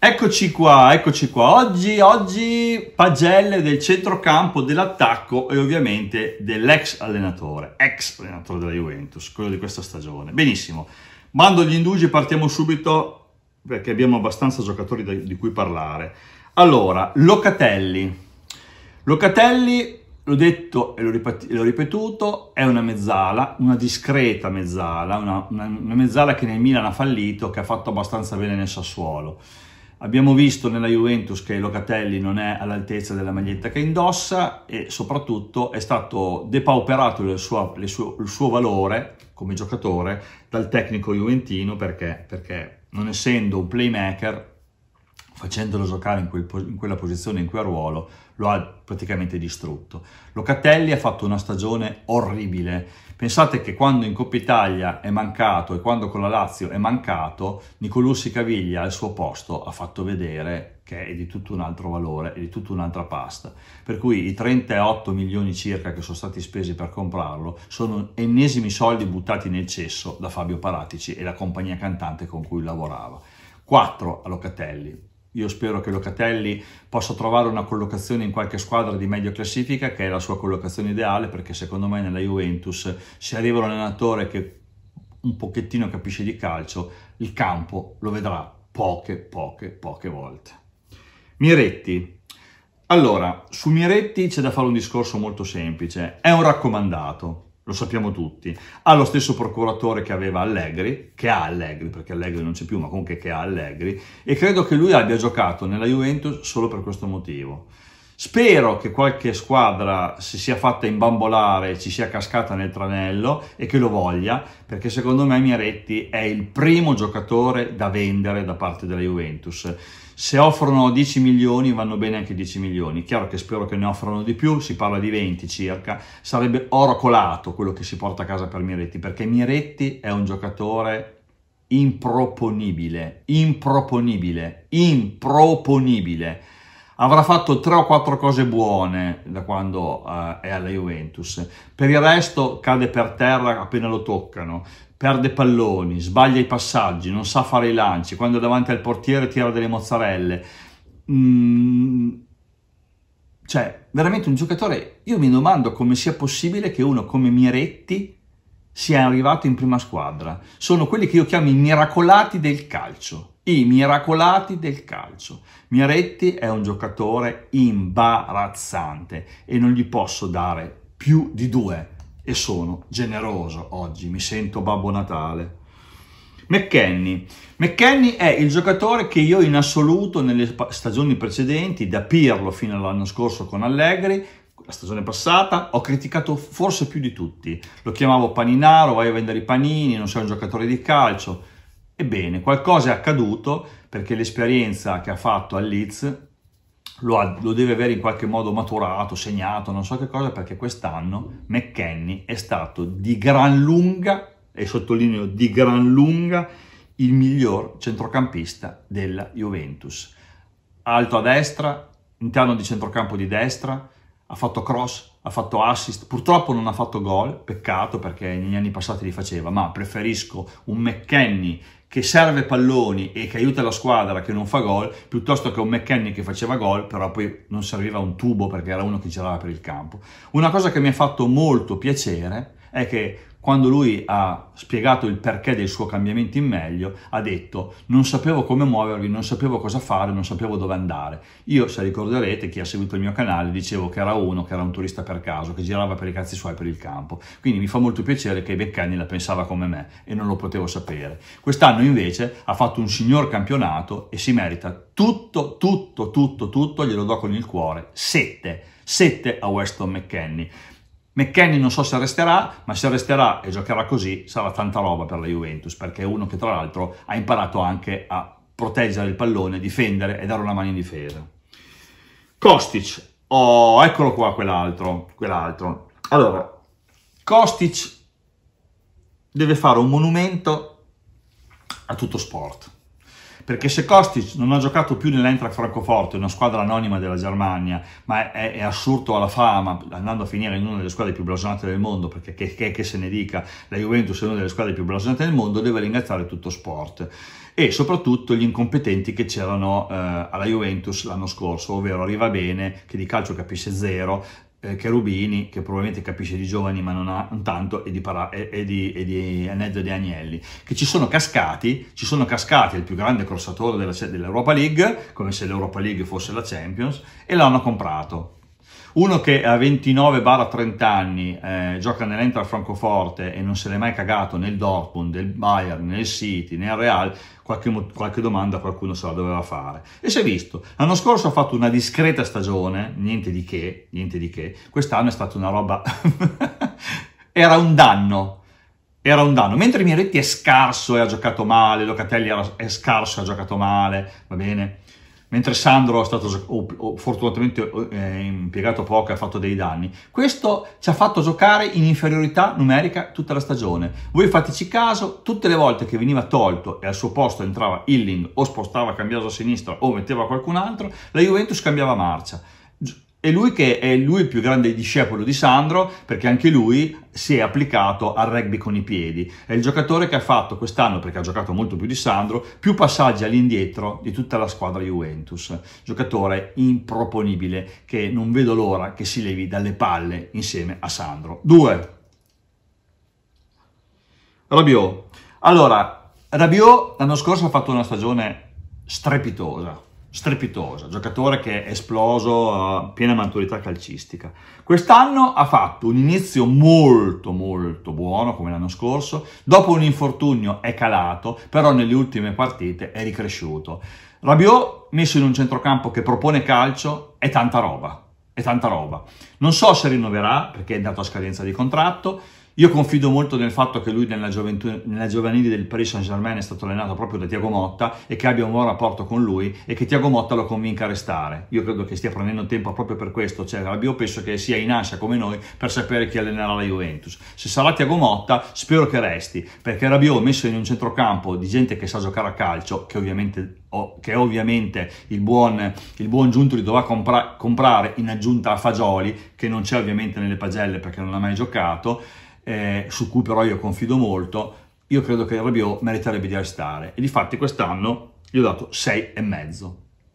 Eccoci qua, eccoci qua. Oggi, oggi pagelle del centrocampo, dell'attacco e ovviamente dell'ex allenatore, ex allenatore della Juventus, quello di questa stagione. Benissimo, mando gli indugi e partiamo subito perché abbiamo abbastanza giocatori da, di cui parlare. Allora, Locatelli. Locatelli, l'ho detto e l'ho, ripetuto, è una mezzala, una discreta mezzala, una, una, una mezzala che nel Milan ha fallito, che ha fatto abbastanza bene nel Sassuolo Abbiamo visto nella Juventus che Locatelli non è all'altezza della maglietta che indossa e soprattutto è stato depauperato il suo, il suo, il suo valore come giocatore dal tecnico juventino perché, perché non essendo un playmaker facendolo giocare in, quel, in, quella posizione, in quel ruolo, lo ha praticamente distrutto. Locatelli ha fatto una stagione orribile. Pensate che quando in Coppa Italia è mancato e quando con la Lazio è mancato, Nicolussi Caviglia al suo posto ha fatto vedere che è di tutto un altro valore, è di tutta un'altra pasta. Per cui i 38 milioni circa che sono stati spesi per comprarlo sono ennesimi soldi buttati nel cesso da Fabio Paratici e la compagnia cantante con cui lavorava. 4 a Locatelli, io spero che Locatelli possa trovare una collocazione in qualche squadra di medio classifica, che è la sua collocazione ideale, perché secondo me nella Juventus, se arriva un allenatore che un pochettino capisce di calcio, il campo lo vedrà poche, poche, poche volte. Miretti. Allora, su Miretti c'è da fare un discorso molto semplice. È un raccomandato, lo sappiamo tutti, ha lo stesso procuratore che aveva Allegri, che ha Allegri, perché Allegri non c'è più, ma comunque che ha Allegri, e credo che lui abbia giocato nella Juventus solo per questo motivo. Spero che qualche squadra si sia fatta imbambolare, ci sia cascata nel tranello e che lo voglia, perché secondo me Miretti è il primo giocatore da vendere da parte della Juventus se offrono 10 milioni vanno bene anche 10 milioni, chiaro che spero che ne offrano di più, si parla di 20 circa, sarebbe oro colato quello che si porta a casa per Miretti, perché Miretti è un giocatore improponibile, improponibile, improponibile. Avrà fatto tre o quattro cose buone da quando uh, è alla Juventus. Per il resto cade per terra appena lo toccano perde palloni, sbaglia i passaggi, non sa fare i lanci, quando è davanti al portiere tira delle mozzarelle. Mm, cioè, veramente un giocatore, io mi domando come sia possibile che uno come Miretti sia arrivato in prima squadra. Sono quelli che io chiamo i miracolati del calcio. I miracolati del calcio. Miretti è un giocatore imbarazzante e non gli posso dare più di due e sono generoso oggi, mi sento Babbo Natale. McKenny. McKenny è il giocatore che io in assoluto nelle stagioni precedenti, da Pirlo fino all'anno scorso con Allegri, la stagione passata, ho criticato forse più di tutti. Lo chiamavo paninaro, vai a vendere i panini, non sei un giocatore di calcio. Ebbene, qualcosa è accaduto perché l'esperienza che ha fatto a Leeds lo, ha, lo, deve avere in qualche modo maturato, segnato, non so che cosa, perché quest'anno McKenny è stato di gran lunga, e sottolineo di gran lunga, il miglior centrocampista della Juventus. Alto a destra, interno di centrocampo di destra, ha fatto cross, ha fatto assist, purtroppo non ha fatto gol, peccato perché negli anni passati li faceva, ma preferisco un McKenny che serve palloni e che aiuta la squadra che non fa gol, piuttosto che un McKenny che faceva gol, però poi non serviva un tubo perché era uno che girava per il campo. Una cosa che mi ha fatto molto piacere è che quando lui ha spiegato il perché del suo cambiamento in meglio, ha detto non sapevo come muovervi, non sapevo cosa fare, non sapevo dove andare. Io, se ricorderete, chi ha seguito il mio canale, dicevo che era uno, che era un turista per caso, che girava per i cazzi suoi per il campo. Quindi mi fa molto piacere che Beccani la pensava come me e non lo potevo sapere. Quest'anno invece ha fatto un signor campionato e si merita tutto, tutto, tutto, tutto, glielo do con il cuore. 7, 7 a Weston McKenney. McKenny non so se resterà, ma se resterà e giocherà così sarà tanta roba per la Juventus, perché è uno che tra l'altro ha imparato anche a proteggere il pallone, difendere e dare una mano in difesa. Kostic, oh, eccolo qua quell'altro, quell'altro. Allora, Kostic deve fare un monumento a tutto sport perché se Kostic non ha giocato più nell'Eintracht Francoforte, una squadra anonima della Germania, ma è, è, assurdo alla fama, andando a finire in una delle squadre più blasonate del mondo, perché che, che, che se ne dica, la Juventus è una delle squadre più blasonate del mondo, deve ringraziare tutto sport e soprattutto gli incompetenti che c'erano eh, alla Juventus l'anno scorso, ovvero Arriva Bene, che di calcio capisce zero, eh, Cherubini, che probabilmente capisce di giovani ma non ha tanto, e di, para- e, e di, e di Anello De Agnelli, che ci sono cascati, ci sono cascati il più grande crossatore della, dell'Europa League, come se l'Europa League fosse la Champions, e l'hanno comprato uno che a 29-30 anni eh, gioca nell'Entra Francoforte e non se l'è mai cagato nel Dortmund, nel Bayern, nel City, nel Real, qualche, qualche domanda qualcuno se la doveva fare. E si è visto. L'anno scorso ha fatto una discreta stagione, niente di che, niente di che. Quest'anno è stata una roba... era un danno, era un danno. Mentre Miretti è scarso e ha giocato male, Locatelli è scarso e ha giocato male, va bene? mentre Sandro è stato fortunatamente eh, impiegato poco e ha fatto dei danni. Questo ci ha fatto giocare in inferiorità numerica tutta la stagione. Voi fateci caso, tutte le volte che veniva tolto e al suo posto entrava Illing o spostava Cambiaso a sinistra o metteva qualcun altro, la Juventus cambiava marcia. E lui che è lui il più grande discepolo di Sandro, perché anche lui si è applicato al rugby con i piedi. È il giocatore che ha fatto quest'anno, perché ha giocato molto più di Sandro, più passaggi all'indietro di tutta la squadra Juventus. Giocatore improponibile che non vedo l'ora che si levi dalle palle insieme a Sandro. 2. Rabiot. Allora, Rabiot l'anno scorso ha fatto una stagione strepitosa, strepitosa, giocatore che è esploso a piena maturità calcistica. Quest'anno ha fatto un inizio molto molto buono come l'anno scorso, dopo un infortunio è calato, però nelle ultime partite è ricresciuto. Rabiot messo in un centrocampo che propone calcio è tanta roba, è tanta roba. Non so se rinnoverà perché è andato a scadenza di contratto, io confido molto nel fatto che lui nella, gioventù, nella giovanile del Paris Saint-Germain è stato allenato proprio da Tiago Motta e che abbia un buon rapporto con lui e che Tiago Motta lo convinca a restare. Io credo che stia prendendo tempo proprio per questo, cioè io penso che sia in ansia come noi per sapere chi allenerà la Juventus. Se sarà Tiago Motta spero che resti, perché Rabiot messo in un centrocampo di gente che sa giocare a calcio, che ovviamente che ovviamente il buon, il buon Giunto li dovrà compra comprare in aggiunta a Fagioli, che non c'è ovviamente nelle pagelle perché non ha mai giocato, eh, su cui però io confido molto, io credo che Rabiot meriterebbe di restare. E difatti quest'anno gli ho dato 6,5.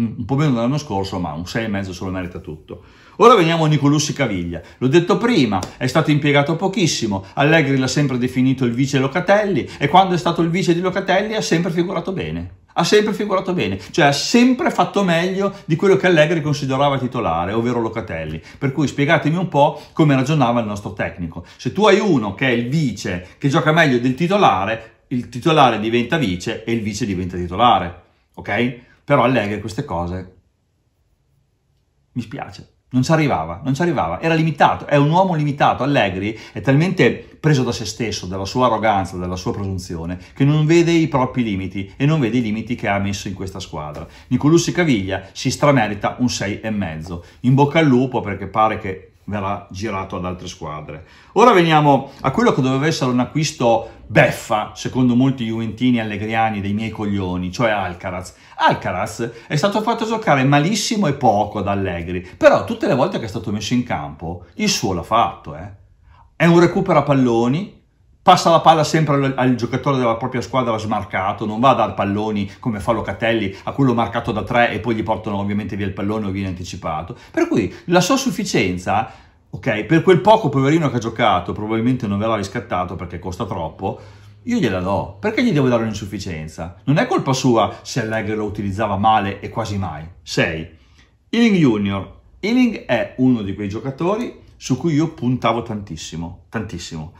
Mm, un po' meno dell'anno scorso, ma un 6,5 se lo merita tutto. Ora veniamo a Nicolussi Caviglia. L'ho detto prima, è stato impiegato pochissimo. Allegri l'ha sempre definito il vice Locatelli e quando è stato il vice di Locatelli ha sempre figurato bene ha sempre figurato bene, cioè ha sempre fatto meglio di quello che Allegri considerava titolare, ovvero Locatelli. Per cui spiegatemi un po' come ragionava il nostro tecnico. Se tu hai uno che è il vice, che gioca meglio del titolare, il titolare diventa vice e il vice diventa titolare, ok? Però Allegri queste cose mi spiace. Non ci arrivava, non ci arrivava, era limitato, è un uomo limitato, Allegri è talmente preso da se stesso, dalla sua arroganza, dalla sua presunzione, che non vede i propri limiti e non vede i limiti che ha messo in questa squadra. Nicolussi Caviglia si stramerita un 6,5, in bocca al lupo perché pare che verrà girato ad altre squadre. Ora veniamo a quello che doveva essere un acquisto beffa, secondo molti juventini allegriani dei miei coglioni, cioè Alcaraz. Alcaraz è stato fatto giocare malissimo e poco ad Allegri, però tutte le volte che è stato messo in campo il suo l'ha fatto. Eh. È un recupero a palloni, passa la palla sempre al, al, giocatore della propria squadra smarcato, non va a dar palloni come fa Locatelli a quello marcato da tre e poi gli portano ovviamente via il pallone o viene anticipato. Per cui la sua sufficienza, ok, per quel poco poverino che ha giocato, probabilmente non verrà riscattato perché costa troppo, io gliela do. Perché gli devo dare un'insufficienza? Non è colpa sua se Allegri lo utilizzava male e quasi mai. 6. Ealing Junior. Ealing è uno di quei giocatori su cui io puntavo tantissimo, tantissimo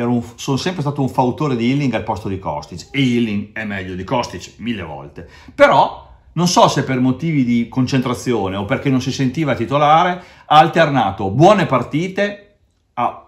un, sono sempre stato un fautore di Healing al posto di Kostic e Healing è meglio di Kostic mille volte però non so se per motivi di concentrazione o perché non si sentiva titolare ha alternato buone partite a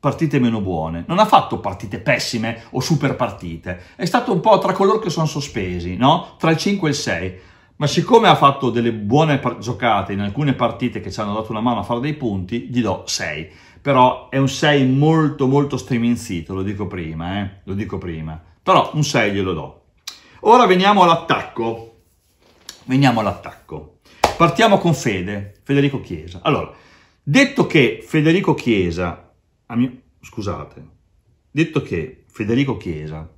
partite meno buone non ha fatto partite pessime o super partite è stato un po' tra coloro che sono sospesi no? tra il 5 e il 6 ma siccome ha fatto delle buone giocate in alcune partite che ci hanno dato una mano a fare dei punti gli do 6 però è un 6 molto molto striminzito, lo dico prima, eh? lo dico prima, però un 6 glielo do. Ora veniamo all'attacco, veniamo all'attacco. Partiamo con Fede, Federico Chiesa. Allora, detto che Federico Chiesa, mio, scusate, detto che Federico Chiesa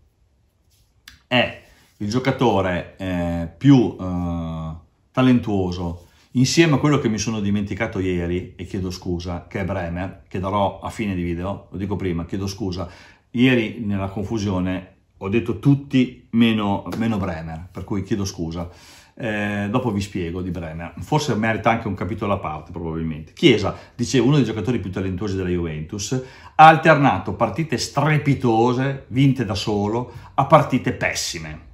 è il giocatore eh, più eh, talentuoso insieme a quello che mi sono dimenticato ieri, e chiedo scusa, che è Bremer, che darò a fine di video, lo dico prima, chiedo scusa, ieri nella confusione ho detto tutti meno, meno Bremer, per cui chiedo scusa. Eh, dopo vi spiego di Bremer, forse merita anche un capitolo a parte probabilmente. Chiesa, dicevo, uno dei giocatori più talentuosi della Juventus, ha alternato partite strepitose, vinte da solo, a partite pessime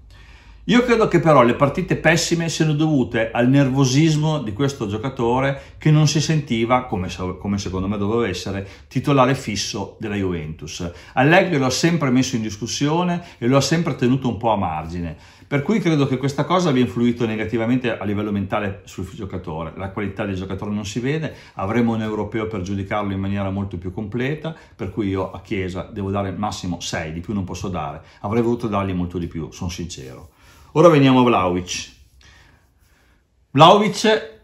io credo che però le partite pessime siano dovute al nervosismo di questo giocatore che non si sentiva, come, come secondo me doveva essere, titolare fisso della Juventus. Allegri lo ha sempre messo in discussione e lo ha sempre tenuto un po' a margine. Per cui credo che questa cosa abbia influito negativamente a livello mentale sul giocatore. La qualità del giocatore non si vede, avremo un europeo per giudicarlo in maniera molto più completa, per cui io a Chiesa devo dare massimo 6, di più non posso dare. Avrei voluto dargli molto di più, sono sincero. Ora veniamo a Vlaovic. Vlaovic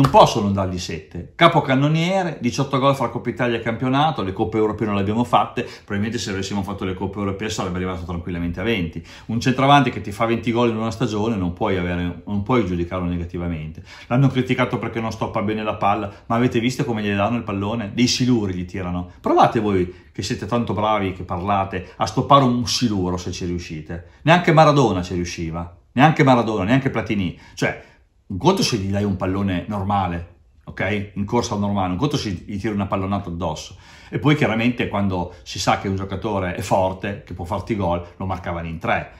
non possono non dargli 7. Capocannoniere, 18 gol fra Coppa Italia e campionato, le coppe europee non le abbiamo fatte, probabilmente se avessimo fatto le coppe europee sarebbe arrivato tranquillamente a 20. Un centravanti che ti fa 20 gol in una stagione non puoi, avere, non puoi giudicarlo negativamente. L'hanno criticato perché non stoppa bene la palla, ma avete visto come gli danno il pallone? Dei siluri gli tirano. Provate voi che siete tanto bravi, che parlate, a stoppare un siluro se ci riuscite. Neanche Maradona ci riusciva, neanche Maradona, neanche Platini. Cioè, un conto se gli dai un pallone normale, ok? In corsa normale, un conto se gli tiri una pallonata addosso. E poi chiaramente quando si sa che un giocatore è forte, che può farti gol, lo marcavano in tre.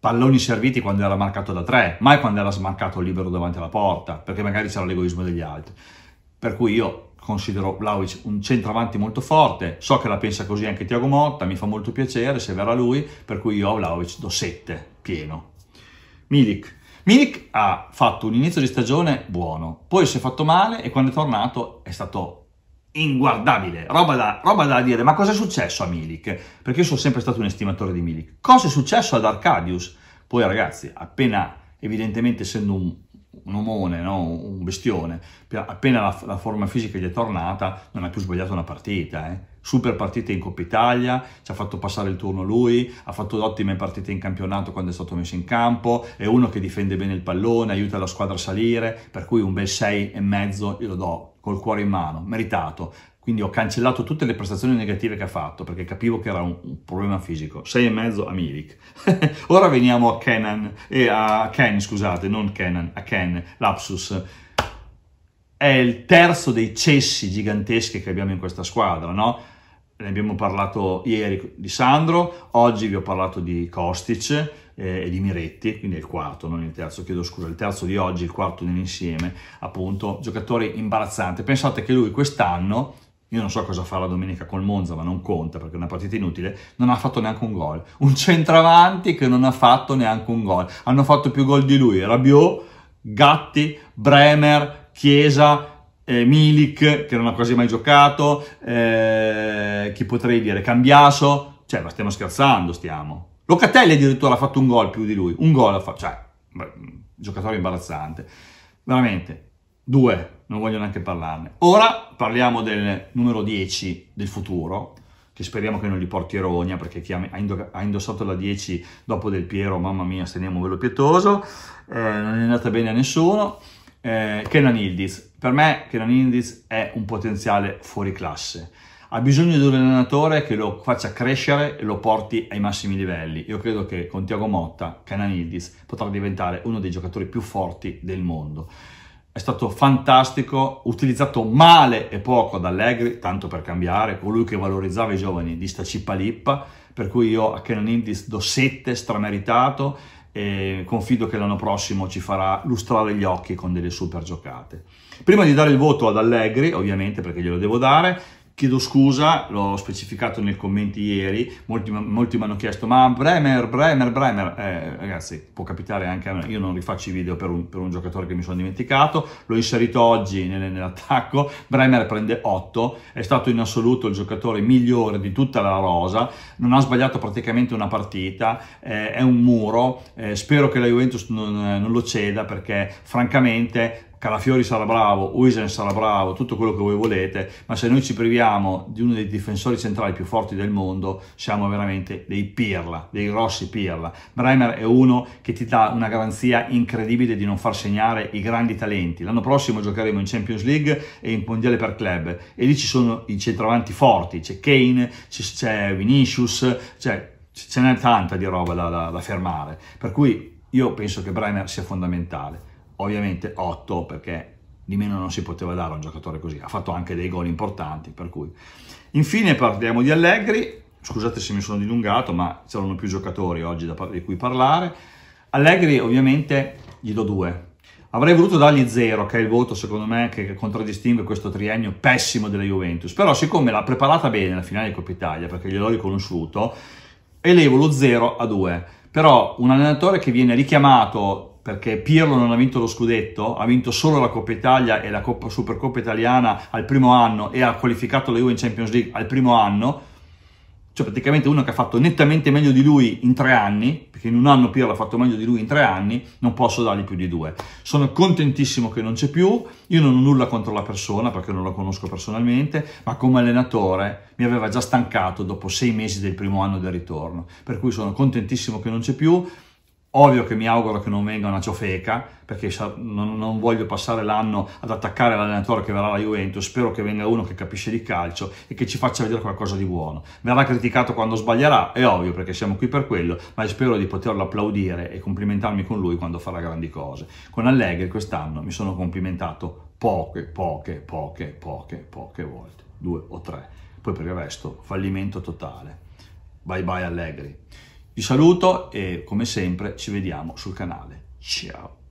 Palloni serviti quando era marcato da tre, mai quando era smarcato libero davanti alla porta, perché magari c'era l'egoismo degli altri. Per cui io considero Vlaovic un centravanti molto forte, so che la pensa così anche Tiago Motta, mi fa molto piacere se verrà lui, per cui io a Vlaovic do 7 pieno. Milik, Milik ha fatto un inizio di stagione buono, poi si è fatto male e quando è tornato è stato inguardabile, roba da, roba da dire, ma cosa è successo a Milik? Perché io sono sempre stato un estimatore di Milik. Cosa è successo ad Arcadius? Poi ragazzi, appena, evidentemente essendo un, un omone, no? un bestione, appena la, la, forma fisica gli è tornata, non ha più sbagliato una partita, eh? super partite in Coppa Italia, ci ha fatto passare il turno lui, ha fatto ottime partite in campionato quando è stato messo in campo, è uno che difende bene il pallone, aiuta la squadra a salire, per cui un bel 6,5 glielo do col cuore in mano, meritato. Quindi ho cancellato tutte le prestazioni negative che ha fatto perché capivo che era un, un problema fisico. 6,5 a Milik. Ora veniamo a Kenan, eh, a Ken, scusate, non Kenan, a Ken, lapsus è il terzo dei cessi giganteschi che abbiamo in questa squadra, no? ne abbiamo parlato ieri di Sandro, oggi vi ho parlato di Kostic eh, e di Miretti, quindi è il quarto, non il terzo, chiedo scusa, il terzo di oggi, il quarto nell'insieme, appunto, giocatore imbarazzante. Pensate che lui quest'anno, io non so cosa fa la domenica col Monza, ma non conta perché è una partita inutile, non ha fatto neanche un gol. Un centravanti che non ha fatto neanche un gol. Hanno fatto più gol di lui, Rabiot, Gatti, Bremer, Chiesa, eh, Milik, che non ha quasi mai giocato, eh, chi potrei dire, Cambiaso, cioè ma stiamo scherzando, stiamo. Locatelli addirittura ha fatto un gol più di lui, un gol cioè, beh, mm, giocatore imbarazzante, veramente, due, non voglio neanche parlarne. Ora parliamo del numero 10 del futuro, che speriamo che non gli porti Rogna, perché chi ha, indossato la 10 dopo Del Piero, mamma mia, se ne è un velo pietoso, eh, non è andata bene a nessuno eh, Kenan Hildis. Per me Kenan Hildis è un potenziale fuori classe. Ha bisogno di un allenatore che lo faccia crescere e lo porti ai massimi livelli. Io credo che con Tiago Motta, Kenan Hildis potrà diventare uno dei giocatori più forti del mondo. È stato fantastico, utilizzato male e poco da Allegri, tanto per cambiare, colui che valorizzava i giovani di sta cippa lippa, per cui io a Kenan Hildis do 7 strameritato, e confido che l'anno prossimo ci farà lustrare gli occhi con delle super giocate. Prima di dare il voto ad Allegri, ovviamente perché glielo devo dare, Chiedo scusa, l'ho specificato nei commenti ieri, molti, molti, mi hanno chiesto ma Bremer, Bremer, Bremer, eh, ragazzi può capitare anche a me, io non rifaccio i video per un, per un giocatore che mi sono dimenticato, l'ho inserito oggi nell'attacco, Bremer prende 8, è stato in assoluto il giocatore migliore di tutta la rosa, non ha sbagliato praticamente una partita, eh, è un muro, eh, spero che la Juventus non, non lo ceda perché francamente Calafiori sarà bravo, Uisen sarà bravo, tutto quello che voi volete, ma se noi ci priviamo di uno dei difensori centrali più forti del mondo, siamo veramente dei pirla, dei grossi pirla. Bremer è uno che ti dà una garanzia incredibile di non far segnare i grandi talenti. L'anno prossimo giocheremo in Champions League e in Mondiale per Club e lì ci sono i centravanti forti, c'è Kane, c'è Vinicius, ce n'è tanta di roba da, da, da fermare. Per cui io penso che Bremer sia fondamentale ovviamente 8 perché di meno non si poteva dare a un giocatore così, ha fatto anche dei gol importanti, per cui... Infine parliamo di Allegri, scusate se mi sono dilungato, ma c'erano più giocatori oggi da, di cui parlare. Allegri ovviamente gli do 2, avrei voluto dargli 0, che è il voto secondo me che contraddistingue questo triennio pessimo della Juventus, però siccome l'ha preparata bene la finale di Coppa Italia, perché gliel'ho riconosciuto, elevo lo 0 a 2, però un allenatore che viene richiamato perché Pirlo non ha vinto lo scudetto, ha vinto solo la Coppa Italia e la Coppa Supercoppa Italiana al primo anno e ha qualificato la Juve in Champions League al primo anno, cioè praticamente uno che ha fatto nettamente meglio di lui in tre anni, perché in un anno Pirlo ha fatto meglio di lui in tre anni, non posso dargli più di due. Sono contentissimo che non c'è più, io non ho nulla contro la persona perché non la conosco personalmente, ma come allenatore mi aveva già stancato dopo sei mesi del primo anno del ritorno, per cui sono contentissimo che non c'è più, Ovvio che mi auguro che non venga una ciofeca, perché non, voglio passare l'anno ad attaccare l'allenatore che verrà alla Juventus, spero che venga uno che capisce di calcio e che ci faccia vedere qualcosa di buono. Verrà criticato quando sbaglierà, è ovvio perché siamo qui per quello, ma spero di poterlo applaudire e complimentarmi con lui quando farà grandi cose. Con Allegri quest'anno mi sono complimentato poche, poche, poche, poche, poche volte, due o tre. Poi per il resto fallimento totale. Bye bye Allegri. Vi saluto e come sempre ci vediamo sul canale. Ciao!